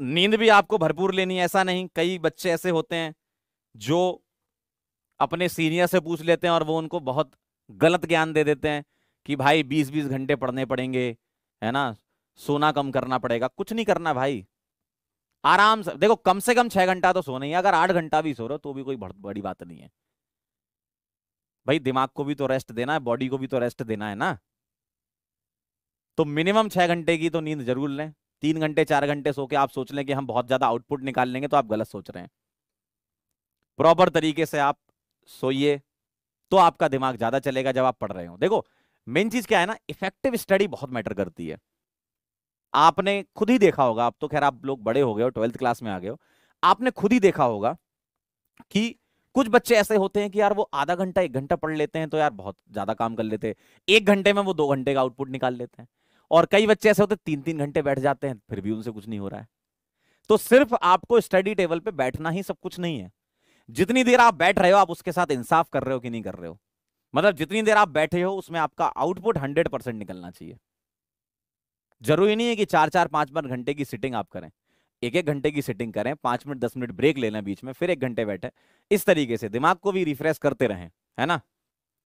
नींद भी आपको भरपूर लेनी है ऐसा नहीं कई बच्चे ऐसे होते हैं जो अपने सीनियर से पूछ लेते हैं और वो उनको बहुत गलत ज्ञान दे देते हैं कि भाई बीस बीस घंटे पढ़ने पड़ेंगे है ना सोना कम करना पड़ेगा कुछ नहीं करना भाई आराम से देखो कम से कम छह घंटा तो सोना ही अगर आठ घंटा भी सो रहे हो तो भी कोई बड़ी बात नहीं है भाई दिमाग को भी तो रेस्ट देना है बॉडी को भी तो रेस्ट देना है ना तो मिनिमम छह घंटे की तो नींद जरूर लें तीन घंटे चार घंटे सो के आप सोच लें कि हम बहुत ज़्यादा आउटपुट निकाल लेंगे तो आप गलत सोच रहे हैं प्रॉपर तरीके से आप सोइए तो आपका दिमाग ज़्यादा चलेगा जब आप पढ़ रहे हो देखो मेन चीज़ क्या है ना इफेक्टिव स्टडी बहुत मैटर करती है आपने खुद ही देखा होगा आप तो खैर आप लोग बड़े हो गए हो ट्वेल्थ क्लास में आ गए हो आपने खुद ही देखा होगा कि कुछ बच्चे ऐसे होते हैं कि यार वो आधा घंटा एक घंटा पढ़ लेते हैं तो यार बहुत ज्यादा काम कर लेते हैं एक घंटे में वो दो घंटे का आउटपुट निकाल लेते हैं और कई बच्चे ऐसे होते तीन तीन घंटे बैठ जाते हैं फिर भी उनसे कुछ नहीं हो रहा है तो सिर्फ आपको स्टडी टेबल पे बैठना ही सब कुछ नहीं है जितनी देर आप बैठ रहे हो आप उसके साथ इंसाफ कर रहे हो कि नहीं कर रहे हो मतलब जितनी देर आप बैठे हो उसमें आपका आउटपुट हंड्रेड परसेंट निकलना चाहिए जरूरी नहीं है कि चार चार पांच पांच घंटे की सिटिंग आप करें एक एक घंटे की सिटिंग करें पांच मिनट दस मिनट ब्रेक लेना बीच में फिर एक घंटे बैठे इस तरीके से दिमाग को भी रिफ्रेश करते रहें है ना